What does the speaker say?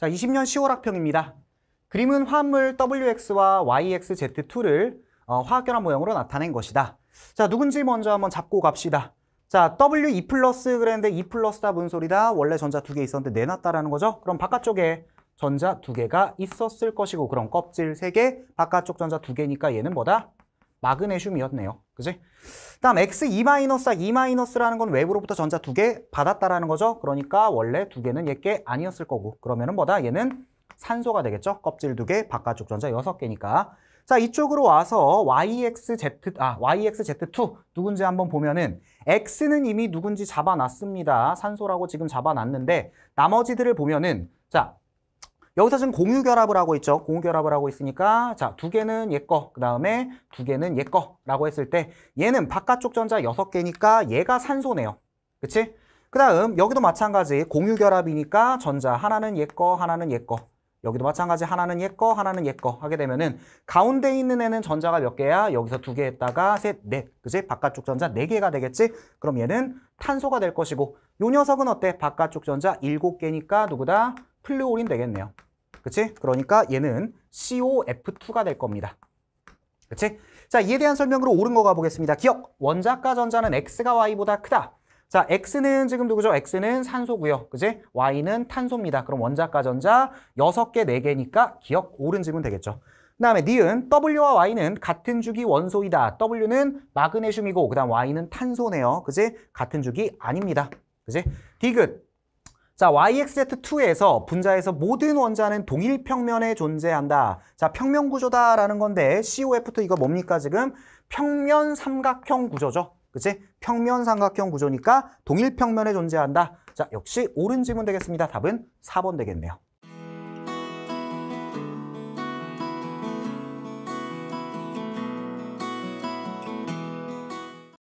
자, 20년 10월 학평입니다. 그림은 화합물 WX와 YXZ2를 어, 화학결합 모형으로 나타낸 것이다. 자, 누군지 먼저 한번 잡고 갑시다. 자, W2 e 플러스 그랬는데 2 e 플러스다 문 소리다? 원래 전자 두 개 있었는데 내놨다라는 거죠? 그럼 바깥쪽에 전자 두 개가 있었을 것이고 그럼 껍질 세 개, 바깥쪽 전자 두 개니까 얘는 뭐다? 마그네슘이었네요. 그지? 다음 X2-2, 2라는 아, 건 외부로부터 전자 두 개 받았다라는 거죠. 그러니까 원래 두 개는 얘게 아니었을 거고 그러면은 뭐다? 얘는 산소가 되겠죠. 껍질 두 개, 바깥쪽 전자 여섯 개니까. 자, 이쪽으로 와서 YXZ, 아, YXZ2 누군지 한번 보면은 X는 이미 누군지 잡아놨습니다. 산소라고 지금 잡아놨는데 나머지들을 보면은 자, 여기서 지금 공유 결합을 하고 있죠. 공유 결합을 하고 있으니까 자, 두 개는 얘 거, 그 다음에 두 개는 얘 거라고 했을 때 얘는 바깥쪽 전자 여섯 개니까 얘가 산소네요. 그치? 그 다음 여기도 마찬가지 공유 결합이니까 전자 하나는 얘 거, 하나는 얘 거. 여기도 마찬가지 하나는 얘 거, 하나는 얘거 하게 되면은 가운데 있는 애는 전자가 몇 개야? 여기서 두 개 했다가 셋, 넷, 그지? 바깥쪽 전자 네 개가 되겠지? 그럼 얘는 탄소가 될 것이고 요 녀석은 어때? 바깥쪽 전자 7 개니까 누구다? 플루오린 되겠네요. 그치? 그러니까 얘는 COF2가 될 겁니다. 그치? 자, 이에 대한 설명으로 옳은 거 가보겠습니다. 기억! 원자가 전자는 X가 Y보다 크다. 자, X는 지금 누구죠? X는 산소고요. 그치 Y는 탄소입니다. 그럼 원자가 전자 6개, 4개니까 기억 옳은 질문 되겠죠. 그 다음에 니은 W와 Y는 같은 주기 원소이다. W는 마그네슘이고 그 다음 Y는 탄소네요. 그치 같은 주기 아닙니다. 그치 디귿 자, YXZ2에서 분자에서 모든 원자는 동일 평면에 존재한다. 자, 평면 구조다라는 건데 COF2 이거 뭡니까 지금? 평면 삼각형 구조죠. 그치? 평면 삼각형 구조니까 동일 평면에 존재한다. 자, 역시 옳은 질문 되겠습니다. 답은 4번 되겠네요.